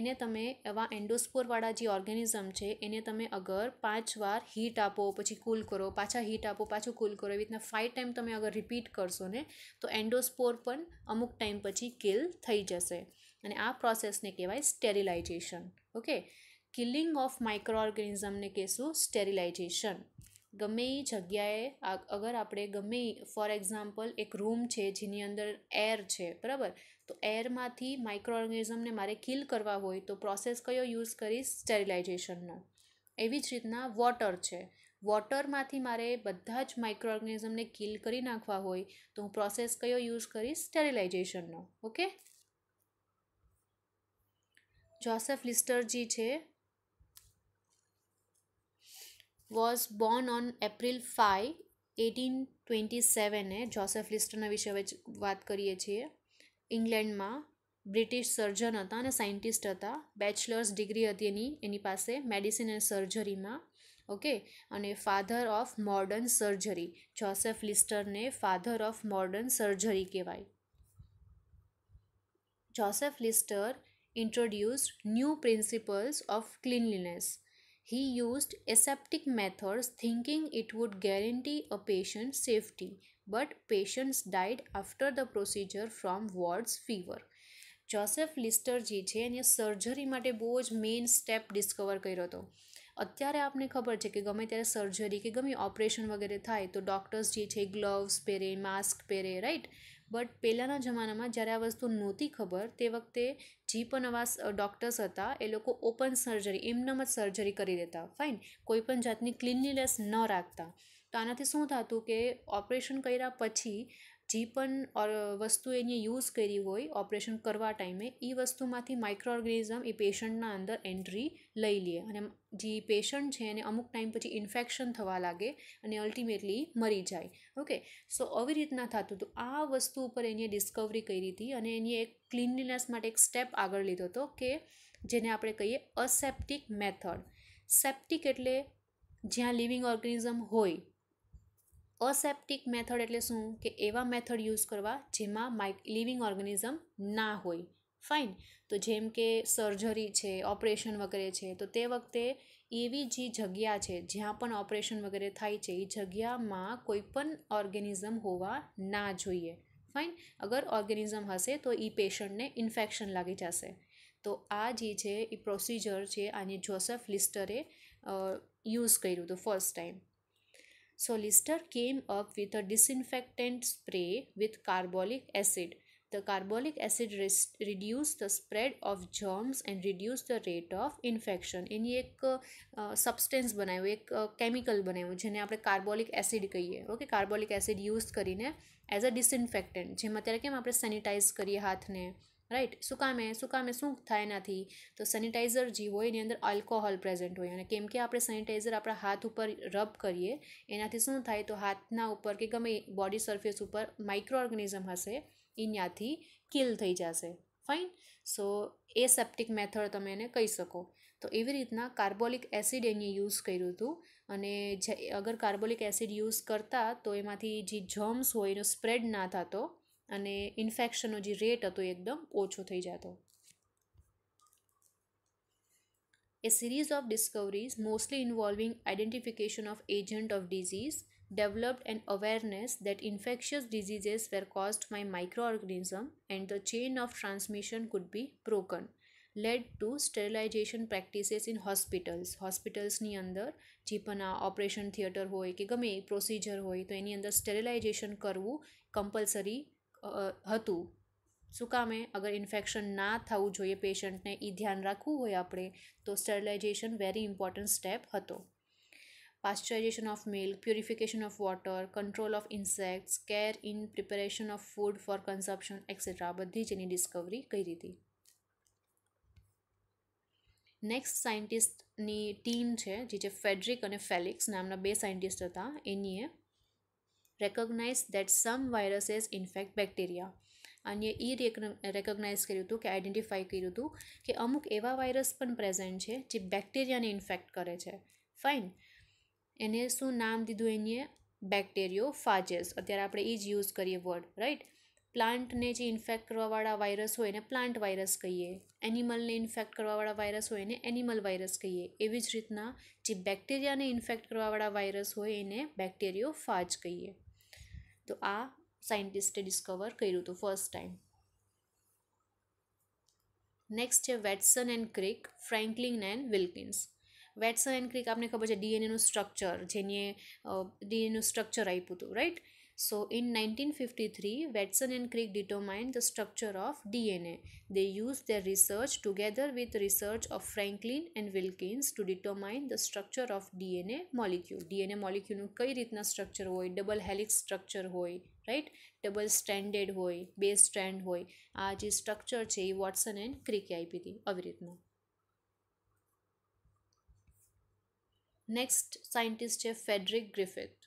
એને તમે એવા એન્ડોસ્પોરવાળા જે ઓર્ગેનિઝમ છે એને તમે અગર પાંચ વાર હીટ આપો પછી કૂલ કરો પાછા હીટ આપો પાછું કૂલ કરો એવી રીતના ફાઇવ ટાઈમ તમે અગર રિપીટ કરશો ને તો એન્ડોસ્પોર પણ અમુક ટાઈમ પછી કિલ થઈ જશે અને આ પ્રોસેસને કહેવાય sterilisation okay killing of micro ઓર્ગેનિઝમને કહેશું સ્ટેરિલાઇઝેશન ગમે એ જગ્યાએ અગર આપણે ગમે ફોર એક્ઝામ્પલ એક રૂમ છે જેની અંદર એર છે બરાબર તો એરમાંથી માઇક્રો ઓર્ગેનિઝમને મારે કિલ કરવા હોય તો પ્રોસેસ કયો યુઝ કરીશ સ્ટેરિલાઇઝેશનનો એવી જ રીતના વોટર છે વોટરમાંથી મારે બધા જ માઇક્રો ઓર્ગેનિઝમને કિલ કરી નાખવા હોય તો હું પ્રોસેસ કયો યુઝ કરીશ સ્ટેરિલાઇઝેશનનો ઓકે જોસેફ લિસ્ટરજી છે was born on April five eighteen twenty સેવને જોસેફ લિસ્ટરના વિશે હવે વાત કરીએ છીએ ઇંગ્લેન્ડમાં બ્રિટિશ સર્જન હતા અને સાયન્ટિસ્ટ હતા બેચલર્સ ડિગ્રી હતી એની એની પાસે મેડિસિન એન્ડ સર્જરીમાં ઓકે અને father of modern surgery Joseph લિસ્ટરને ફાધર ઓફ મોર્ડન સર્જરી કહેવાય Joseph Lister introduced new principles of cleanliness. He used aseptic methods thinking it would guarantee a patient's safety, but patients died after the procedure from wards fever. Joseph Lister જે છે એને surgery માટે બહુ જ main step discover કર્યો હતો અત્યારે આપને ખબર છે કે ગમે ત્યારે સર્જરી કે ગમે ઓપરેશન વગેરે થાય તો ડૉક્ટર્સ જે છે ગ્લવ્સ પહેરે માસ્ક પહેરે રાઈટ બટ પહેલાંના જમાનામાં જ્યારે આ વસ્તુ નહોતી ખબર તે વખતે જે પણ આવા ડૉક્ટર્સ હતા એ લોકો ઓપન સર્જરી એમનામ જ સર્જરી કરી દેતા ફાઇન કોઈ પણ જાતની ક્લિનલીનેસ ન રાખતા તો આનાથી શું થતું કે ઓપરેશન કર્યા પછી જે પણ વસ્તુ એને યુઝ કરી હોય ઓપરેશન કરવા ટાઈમે એ વસ્તુમાંથી માઇક્રો ઓર્ગેનિઝમ એ પેશન્ટના અંદર એન્ટ્રી લઈ લે અને જે પેશન્ટ છે એને અમુક ટાઈમ પછી ઇન્ફેક્શન થવા લાગે અને અલ્ટિમેટલી મરી જાય ઓકે સો આવી રીતના થતું હતું આ વસ્તુ ઉપર એની ડિસ્કવરી કરી હતી અને એની એક ક્લીનલીનેસ માટે એક સ્ટેપ આગળ લીધો હતો કે જેને આપણે કહીએ અસેપ્ટિક મેથડ સેપ્ટિક એટલે જ્યાં લિવિંગ ઓર્ગેનિઝમ હોય અસેપ્ટિક મેથડ એટલે શું કે એવા મેથડ યુઝ કરવા જેમાં માઇક લિવિંગ ઓર્ગેનિઝમ ના હોય ફાઇન તો જેમ કે સર્જરી છે ઓપરેશન વગેરે છે તો તે વખતે એવી જે જગ્યા છે જ્યાં પણ ઓપરેશન વગેરે થાય છે એ જગ્યામાં કોઈ પણ ઓર્ગેનિઝમ હોવા ના જોઈએ ફાઇન અગર ઓર્ગેનિઝમ હશે તો એ પેશન્ટને ઇન્ફેક્શન લાગી જશે તો આ જે છે એ પ્રોસિજર છે આને જોસેફ લિસ્ટરે યુઝ કર્યું હતું first time so Lister came up with a disinfectant spray with carbolic acid The carbolic acid reduce the spread of germs and reduce the rate of infection એની એક સબસ્ટેન્સ બનાવ્યું એક chemical બનાવ્યું જેને આપણે carbolic acid કહીએ okay carbolic acid use કરીને as a disinfectant જેમાં અત્યારે કેમ આપણે સેનિટાઈઝ કરીએ હાથને રાઈટ શું કામે શું થાય એનાથી તો સેનિટાઈઝર જે હોય એની અંદર આલ્કોહોલ પ્રેઝન્ટ હોય અને કેમ કે આપણે સેનિટાઈઝર આપણા હાથ ઉપર રબ કરીએ એનાથી શું થાય તો હાથના ઉપર કે ગમે બોડી સરફેસ ઉપર માઇક્રો ઓર્ગેનિઝમ હશે એ ત્યાંથી કિલ થઈ જશે ફાઇન સો એ સેપ્ટિક મેથડ તમે એને કહી શકો તો એવી રીતના કાર્બોલિક એસિડ એની યુઝ કર્યું હતું અને જે અગર કાર્બોલિક એસિડ યુઝ કરતા તો એમાંથી જે જર્મ્સ હોય એનો સ્પ્રેડ ના થતો અને ઇન્ફેક્શનનો જે રેટ હતો એકદમ ઓછો થઈ જતો એ series of discoveries mostly involving identification of agent of disease developed an awareness that infectious diseases were caused by microorganism and the chain of transmission could be broken led to sterilisation practices in hospitals હોસ્પિટલ્સની અંદર જે પણ આ operation theatre હોય કે ગમે એ procedure હોય તો એની અંદર સ્ટેરિલાઇઝેશન કરવું કમ્પલસરી હતું શું કામે અગર ઇન્ફેક્શન ના થવું જોઈએ પેશન્ટને એ ધ્યાન રાખવું હોય આપણે તો સ્ટેરિલાઇઝેશન વેરી ઇમ્પોર્ટન્ટ સ્ટેપ હતો pasteurization of milk, purification of water control of insects care in preparation of food for consumption etcetera બધી જ એની ડિસ્કવરી કરી હતી નેક્સ્ટ સાયન્ટિસ્ટની ટીમ છે જે જે ફેડરિક અને ફેલિક્સ નામના બે સાયન્ટિસ્ટ હતા એનીએ recognise that some viruses infect bacteria અને એ રેકોગ્નાઇઝ કર્યું હતું કે આઈડેન્ટિફાઈ કર્યું હતું કે અમુક એવા વાયરસ પણ પ્રેઝન્ટ છે જે બેક્ટેરિયાને ઇન્ફેક્ટ કરે છે ફાઇન એને શું નામ દીધું એને બેક્ટેરિયો ફાજેસ અત્યારે આપણે એ જ યુઝ કરીએ વર્ડ રાઈટ પ્લાન્ટને જે ઇન્ફેક્ટ કરવાવાળા વાયરસ હોય એને પ્લાન્ટ વાયરસ કહીએ એનિમલને ઇન્ફેક્ટ કરવાવાળા વાયરસ હોય એને એનિમલ વાયરસ કહીએ એવી જ રીતના જે બેક્ટેરિયાને ઇન્ફેક્ટ કરવાવાળા વાયરસ હોય એને બેક્ટેરિયો ફાજ કહીએ તો આ સાયન્ટિસ્ટે ડિસ્કવર કર્યું હતું ફર્સ્ટ ટાઈમ નેક્સ્ટ છે Watson and Crick Franklin and Wilkins Watson and Crick આપને ખબર છે ડીએનએનું સ્ટ્રક્ચર જેને ડીએનએનું સ્ટ્રક્ચર આપ્યું હતું right So in 1953, Watson and Crick determined the structure of DNA. They used their research together with research of Franklin and Wilkins to determine the structure of DNA molecule. DNA molecule નું કઈ રીતના structure હોય double helix structure હોય right double stranded હોય બે strand હોય આ જે સ્ટ્રક્ચર છે એ વોટ્સન એન્ડ ક્રિકે આપી હતી આવી રીતનું નેક્સ્ટ સાયન્ટિસ્ટ છે Frederick Griffith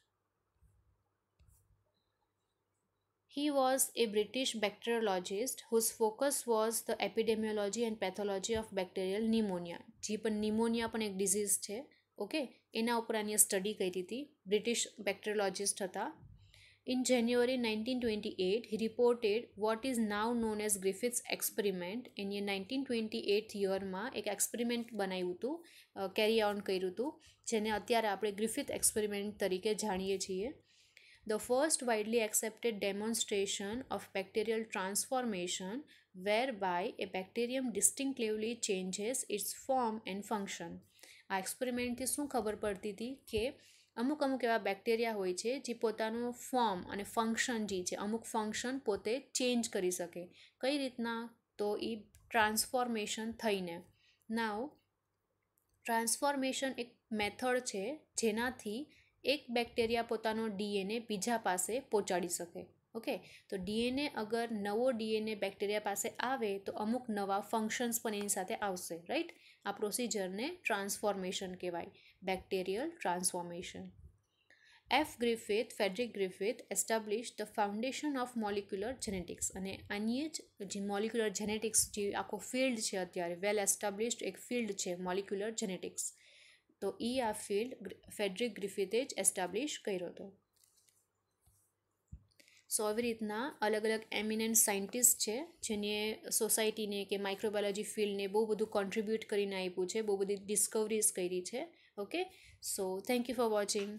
He was a British bacteriologist whose focus was the epidemiology and pathology of bacterial pneumonia. જે પણ નિમોનિયા પણ એક ડિઝીઝ છે ઓકે એના ઉપર આની સ્ટડી કરી હતી બ્રિટિશ બેક્ટેરિયોલોજિસ્ટ હતા In January 1928, he reported what is now known as Griffith's experiment. એની નાઇન્ટીન ટ્વેન્ટી એટ યરમાં એક એક્સપેરિમેન્ટ બનાવ્યું હતું કેરી ઓન કર્યું હતું જેને અત્યારે આપણે ગ્રિફિથ એક્સપેરિમેન્ટ તરીકે જાણીએ છીએ the first widely accepted demonstration of bacterial transformation where by a bacterium distinctively changes its form and function આ એક્સપેરિમેન્ટથી શું ખબર પડતી હતી કે અમુક અમુક એવા બેક્ટેરિયા હોય છે જે પોતાનું ફોર્મ અને ફંક્શન જે છે અમુક ફંક્શન પોતે ચેન્જ કરી શકે કઈ રીતના તો એ ટ્રાન્સફોર્મેશન થઈને નાવ ટ્રાન્સફોર્મેશન એક મેથડ છે જેનાથી એક બેક્ટેરિયા પોતાનો ડીએનએ બીજા પાસે પહોંચાડી શકે ઓકે તો ડીએનએ અગર નવો ડીએનએ બેક્ટેરિયા પાસે આવે તો અમુક નવા ફંક્શન્સ પણ એની સાથે આવશે રાઈટ આ પ્રોસિજરને ટ્રાન્સફોર્મેશન કહેવાય bacterial transformation F Griffith Frederick Griffith establish the foundation of molecular genetics અને અન્ય જે મોલિક્યુલર જેનેટિક્સ જે આખો ફિલ્ડ છે અત્યારે વેલ એસ્ટાબ્લિશ્ડ એક ફિલ્ડ છે મોલિક્યુલર જેનેટિક્સ તો એ આ ફિલ્ડ ફેડરિક ગ્રિફિથે જ એસ્ટાબ્લિશ કર્યો હતો સો આવી રીતના અલગ અલગ એમિનન્ટ સાયન્ટિસ્ટ છે જેને સોસાયટીને કે માઇક્રોબાયોલોજી ફિલ્ડને બહુ બધું કોન્ટ્રીબ્યુટ કરીને આપ્યું છે બહુ બધી ડિસ્કવરીઝ કરી છે okay so thank you for watching